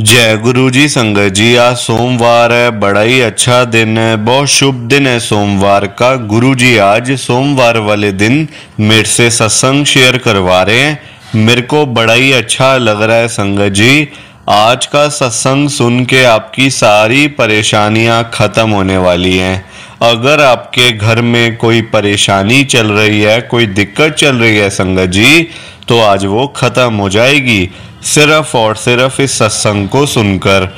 जय गुरु जी संगत जी आज सोमवार है बड़ा ही अच्छा दिन है बहुत शुभ दिन है सोमवार का गुरु जी आज सोमवार वाले दिन मेरे से सत्संग शेयर करवा रहे हैं मेरे को बड़ा ही अच्छा लग रहा है संगत जी आज का सत्संग सुन के आपकी सारी परेशानियां ख़त्म होने वाली हैं अगर आपके घर में कोई परेशानी चल रही है कोई दिक्कत चल रही है संगत जी तो आज वो ख़त्म हो जाएगी सिर्फ और सिर्फ इस सत्संग को सुनकर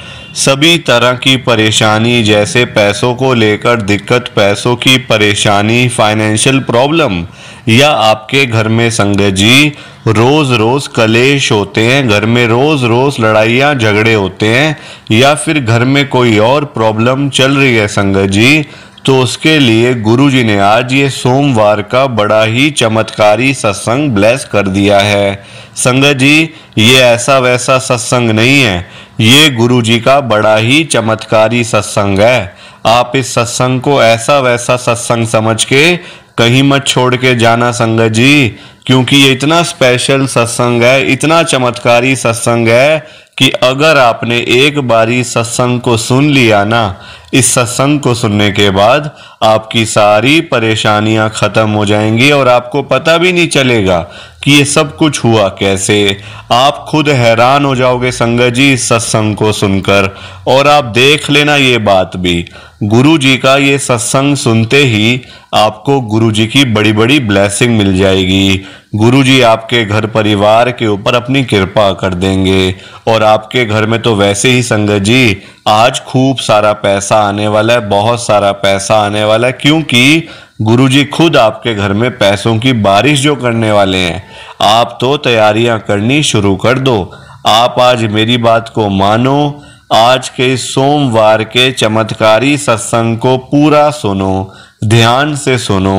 सभी तरह की परेशानी जैसे पैसों को लेकर दिक्कत पैसों की परेशानी फाइनेंशियल प्रॉब्लम या आपके घर में संगत जी रोज़ रोज़ कलेश होते हैं घर में रोज़ रोज़ लड़ाइयाँ झगड़े होते हैं या फिर घर में कोई और प्रॉब्लम चल रही है संगत जी तो उसके लिए गुरुजी ने आज ये सोमवार का बड़ा ही चमत्कारी सत्संग ब्लेस कर दिया है संगत जी ये ऐसा वैसा सत्संग नहीं है ये गुरुजी का बड़ा ही चमत्कारी सत्संग है आप इस सत्संग को ऐसा वैसा सत्संग समझ के कहीं मत छोड़ के जाना संगत जी क्योंकि ये इतना स्पेशल सत्संग है इतना चमत्कारी सत्संग है कि अगर आपने एक बारी सत्संग को सुन लिया ना इस सत्संग को सुनने के बाद आपकी सारी परेशानियां ख़त्म हो जाएंगी और आपको पता भी नहीं चलेगा कि ये सब कुछ हुआ कैसे आप खुद हैरान हो जाओगे संगत जी इस सत्संग को सुनकर और आप देख लेना ये बात भी गुरु जी का ये सत्संग सुनते ही आपको गुरु जी की बड़ी बड़ी ब्लैसिंग मिल जाएगी गुरु जी आपके घर परिवार के ऊपर अपनी कृपा कर देंगे और आपके घर में तो वैसे ही संगत जी आज खूब सारा पैसा आने वाला है बहुत सारा पैसा आने वाला है क्योंकि गुरु जी खुद आपके घर में पैसों की बारिश जो करने वाले हैं आप तो तैयारियां करनी शुरू कर दो आप आज मेरी बात को मानो आज के सोमवार के चमत्कारी सत्संग को पूरा सुनो ध्यान से सुनो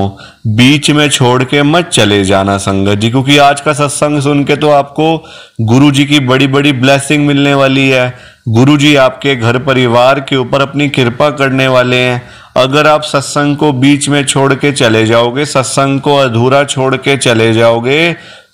बीच में छोड़ के मत चले जाना संगत जी क्योंकि आज का सत्संग सुन के तो आपको गुरु जी की बड़ी बड़ी ब्लेसिंग मिलने वाली है गुरु जी आपके घर परिवार के ऊपर अपनी कृपा करने वाले हैं अगर आप सत्संग को बीच में छोड़ के चले जाओगे सत्संग को अधूरा छोड़ के चले जाओगे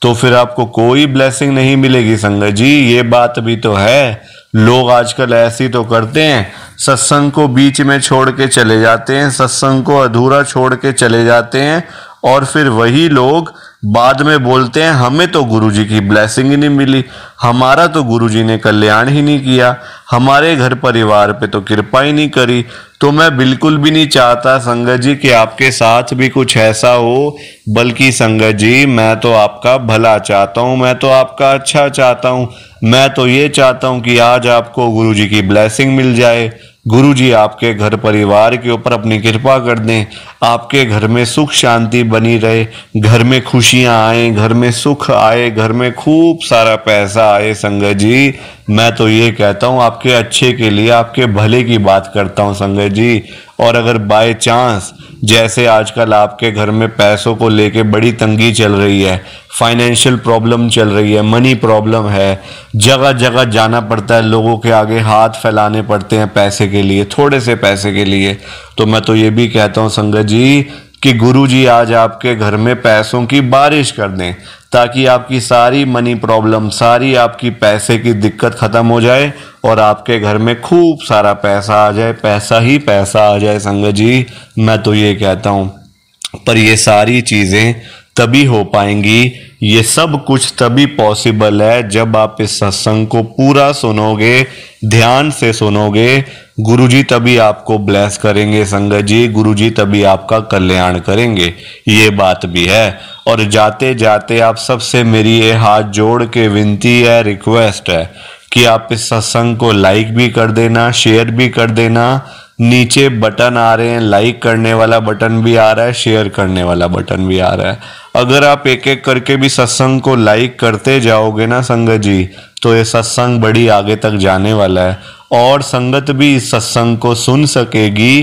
तो फिर आपको कोई ब्लेसिंग नहीं मिलेगी संगत जी ये बात भी तो है लोग आजकल ऐसी तो करते हैं सत्संग को बीच में छोड़ के चले जाते हैं सत्संग को अधूरा छोड़ के चले जाते हैं और फिर वही लोग बाद में बोलते हैं हमें तो गुरुजी की ब्लैसिंग ही नहीं मिली हमारा तो गुरुजी ने कल्याण ही नहीं किया हमारे घर परिवार पे तो कृपा ही नहीं करी तो मैं बिल्कुल भी नहीं चाहता संगत जी कि आपके साथ भी कुछ ऐसा हो बल्कि संगत जी मैं तो आपका भला चाहता हूँ मैं तो आपका अच्छा चाहता हूँ मैं तो ये चाहता हूँ कि आज आपको गुरु जी की ब्लैसिंग मिल जाए गुरु जी आपके घर परिवार के ऊपर अपनी कृपा कर दें आपके घर में सुख शांति बनी रहे घर में खुशियाँ आए घर में सुख आए घर में खूब सारा पैसा आए संगत जी मैं तो ये कहता हूँ आपके अच्छे के लिए आपके भले की बात करता हूँ संगत जी और अगर बाय चांस जैसे आजकल आपके घर में पैसों को लेके बड़ी तंगी चल रही है फाइनेंशियल प्रॉब्लम चल रही है मनी प्रॉब्लम है जगह जगह जाना पड़ता है लोगों के आगे हाथ फैलाने पड़ते हैं पैसे के लिए थोड़े से पैसे के लिए तो मैं तो ये भी कहता हूँ संगत जी कि गुरु जी आज आपके घर में पैसों की बारिश कर दें ताकि आपकी सारी मनी प्रॉब्लम सारी आपकी पैसे की दिक्कत ख़त्म हो जाए और आपके घर में खूब सारा पैसा आ जाए पैसा ही पैसा आ जाए संगत जी मैं तो ये कहता हूँ पर ये सारी चीज़ें तभी हो पाएंगी ये सब कुछ तभी पॉसिबल है जब आप इस सत्संग को पूरा सुनोगे ध्यान से सुनोगे गुरुजी तभी आपको ब्लेस करेंगे संगत जी गुरु जी तभी आपका कल्याण करेंगे ये बात भी है और जाते जाते आप सबसे मेरी ये हाथ जोड़ के विनती है रिक्वेस्ट है कि आप इस सत्संग को लाइक भी कर देना शेयर भी कर देना नीचे बटन आ रहे हैं लाइक करने वाला बटन भी आ रहा है शेयर करने वाला बटन भी आ रहा है अगर आप एक एक करके भी सत्संग को लाइक करते जाओगे ना संगत जी तो ये सत्संग बड़ी आगे तक जाने वाला है और संगत भी इस सत्संग को सुन सकेगी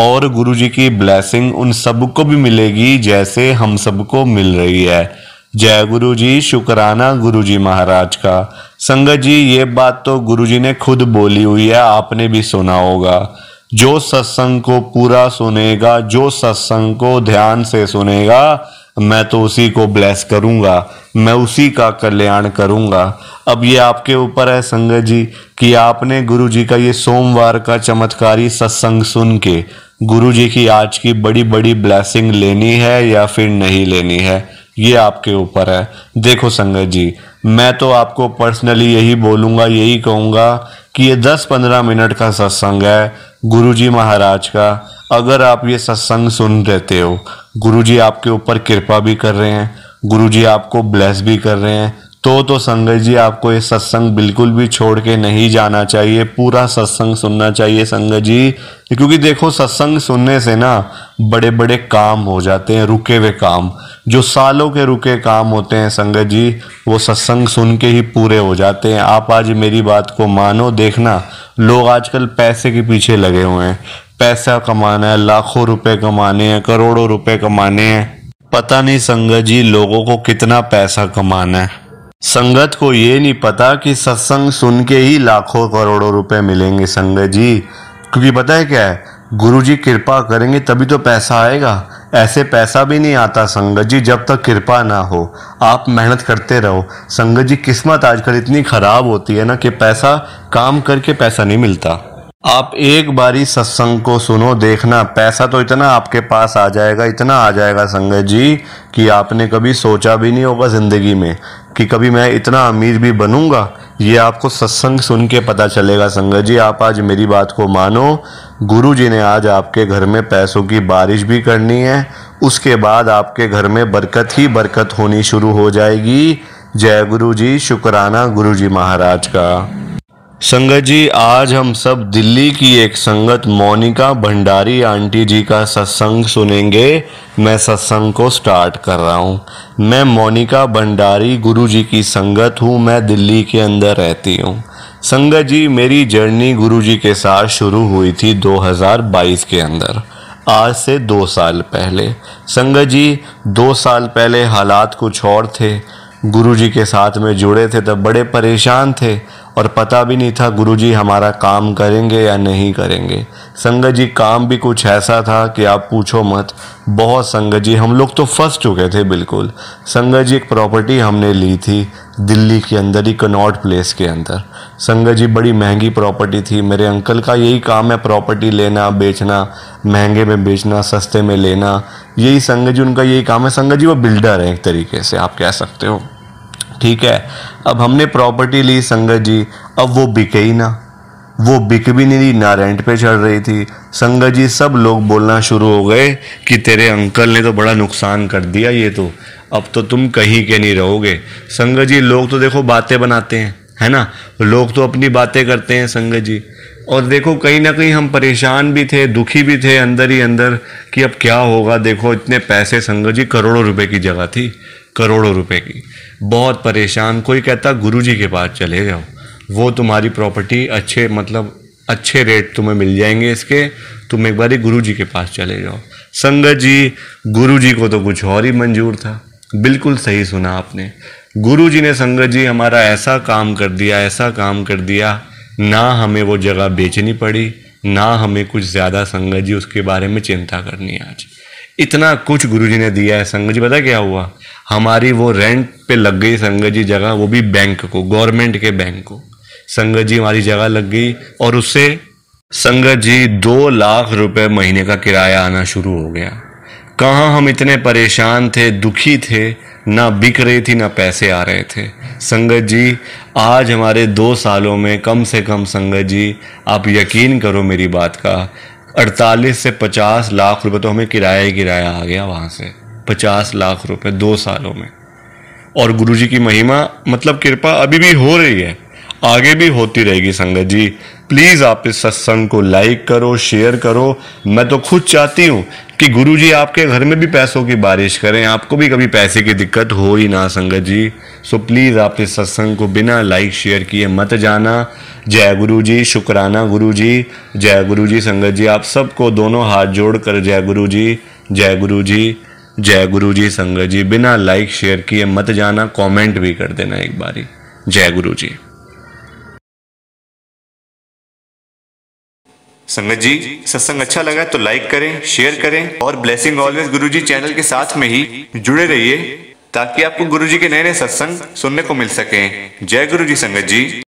और गुरु जी की ब्लैसिंग उन सबको भी मिलेगी जैसे हम सबको मिल रही है जय गुरु जी शुकराना गुरु जी महाराज का संगत जी ये बात तो गुरु जी ने खुद बोली हुई है आपने भी सुना होगा जो सत्संग को पूरा सुनेगा जो सत्संग को ध्यान से सुनेगा मैं तो उसी को ब्लेस करूंगा मैं उसी का कल्याण करूंगा अब ये आपके ऊपर है संगत जी कि आपने गुरु जी का ये सोमवार का चमत्कारी सत्संग सुन के गुरु जी की आज की बड़ी बड़ी ब्लेसिंग लेनी है या फिर नहीं लेनी है ये आपके ऊपर है देखो संगत जी मैं तो आपको पर्सनली यही बोलूँगा यही कहूँगा कि ये दस पंद्रह मिनट का सत्संग है गुरु जी महाराज का अगर आप ये सत्संग सुन रहते हो गुरु जी आपके ऊपर कृपा भी कर रहे हैं गुरु जी आपको ब्लेस भी कर रहे हैं तो तो संगत जी आपको ये सत्संग बिल्कुल भी छोड़ के नहीं जाना चाहिए पूरा सत्संग सुनना चाहिए संगत जी क्योंकि देखो सत्संग सुनने से ना बड़े बड़े काम हो जाते हैं रुके हुए काम जो सालों के रुके काम होते हैं संगत जी वो सत्संग सुन के ही पूरे हो जाते हैं आप आज मेरी बात को मानो देखना लोग आजकल पैसे के पीछे लगे हुए हैं पैसा कमाना है लाखों रुपए कमाने हैं करोड़ों रुपए कमाने हैं पता नहीं संगत जी लोगों को कितना पैसा कमाना है संगत को ये नहीं पता कि सत्संग सुन के ही लाखों करोड़ों रुपए मिलेंगे संगत जी क्योंकि पता है क्या है गुरु जी कृपा करेंगे तभी तो पैसा आएगा ऐसे पैसा भी नहीं आता संगत जी जब तक कृपा ना हो आप मेहनत करते रहो संगत जी किस्मत आजकल इतनी ख़राब होती है ना कि पैसा काम करके पैसा नहीं मिलता आप एक बारी सत्संग को सुनो देखना पैसा तो इतना आपके पास आ जाएगा इतना आ जाएगा संगत जी कि आपने कभी सोचा भी नहीं होगा ज़िंदगी में कि कभी मैं इतना अमीर भी बनूंगा ये आपको सत्संग सुन के पता चलेगा संगत जी आप आज मेरी बात को मानो गुरु जी ने आज आपके घर में पैसों की बारिश भी करनी है उसके बाद आपके घर में बरकत ही बरकत होनी शुरू हो जाएगी जय गुरु जी शुक्राना गुरु जी महाराज का संगत जी आज हम सब दिल्ली की एक संगत मोनिका भंडारी आंटी जी का सत्संग सुनेंगे मैं सत्संग को स्टार्ट कर रहा हूँ मैं मोनिका भंडारी गुरु जी की संगत हूँ मैं दिल्ली के अंदर रहती हूँ संगत जी मेरी जर्नी गुरु जी के साथ शुरू हुई थी 2022 के अंदर आज से दो साल पहले संगत जी दो साल पहले हालात कुछ और थे गुरु जी के साथ में जुड़े थे तब बड़े परेशान थे और पता भी नहीं था गुरुजी हमारा काम करेंगे या नहीं करेंगे संगत जी काम भी कुछ ऐसा था कि आप पूछो मत बहुत संगत जी हम लोग तो फंस चुके थे बिल्कुल संगत जी एक प्रॉपर्टी हमने ली थी दिल्ली के अंदर ही कनॉट प्लेस के अंदर संगत जी बड़ी महंगी प्रॉपर्टी थी मेरे अंकल का यही काम है प्रॉपर्टी लेना बेचना महंगे में बेचना सस्ते में लेना यही संगत जी उनका यही काम है संगत जी वो बिल्डर हैं एक तरीके से आप कह सकते हो ठीक है अब हमने प्रॉपर्टी ली संगत जी अब वो बिके ही ना वो बिक भी नहीं रही ना रेंट पे चढ़ रही थी संगत जी सब लोग बोलना शुरू हो गए कि तेरे अंकल ने तो बड़ा नुकसान कर दिया ये तो अब तो तुम कहीं के नहीं रहोगे संगत जी लोग तो देखो बातें बनाते हैं है ना लोग तो अपनी बातें करते हैं संगत जी और देखो कहीं ना कहीं हम परेशान भी थे दुखी भी थे अंदर ही अंदर कि अब क्या होगा देखो इतने पैसे संगत जी करोड़ों रुपए की जगह थी करोड़ों रुपए की बहुत परेशान कोई कहता गुरु जी के पास चले जाओ वो तुम्हारी प्रॉपर्टी अच्छे मतलब अच्छे रेट तुम्हें मिल जाएंगे इसके तुम एक बार गुरु जी के पास चले जाओ संगत जी गुरु जी को तो कुछ और ही मंजूर था बिल्कुल सही सुना आपने गुरु जी ने संगत जी हमारा ऐसा काम कर दिया ऐसा काम कर दिया ना हमें वो जगह बेचनी पड़ी ना हमें कुछ ज़्यादा संगत जी उसके बारे में चिंता करनी आज इतना कुछ गुरु जी ने दिया है संगत जी पता क्या हुआ हमारी वो रेंट पे लग गई संगत जी जगह वो भी बैंक को गवर्नमेंट के बैंक को संगत जी हमारी जगह लग गई और उससे संगत जी दो लाख रुपए महीने का किराया आना शुरू हो गया कहाँ हम इतने परेशान थे दुखी थे ना बिक रही थी ना पैसे आ रहे थे संगत जी आज हमारे दो सालों में कम से कम संगत जी आप यकीन करो मेरी बात का 48 से 50 लाख रुपए तो हमें किराया ही किराया आ गया वहाँ से पचास लाख रुपए दो सालों में और गुरुजी की महिमा मतलब कृपा अभी भी हो रही है आगे भी होती रहेगी संगत जी प्लीज़ आप इस सत्संग को लाइक करो शेयर करो मैं तो खुद चाहती हूँ कि गुरु जी आपके घर में भी पैसों की बारिश करें आपको भी कभी पैसे की दिक्कत हो ही ना संगत जी सो प्लीज़ आप इस सत्संग को बिना लाइक शेयर किए मत जाना जय गुरु जी शुक्राना गुरु जी जय गुरु जी संगत जी आप सबको दोनों हाथ जोड़ कर जय गुरु जी जय गुरु जी जय गुरु जी संगत जी बिना लाइक शेयर किए मत जाना कमेंट भी कर देना एक बारी जय गुरु जी संगत जी सत्संग अच्छा लगा तो लाइक करें शेयर करें और ब्लेसिंग ऑलवेज गुरु जी चैनल के साथ में ही जुड़े रहिए ताकि आपको गुरु जी के नए नए सत्संग सुनने को मिल सके जय गुरु जी संगत जी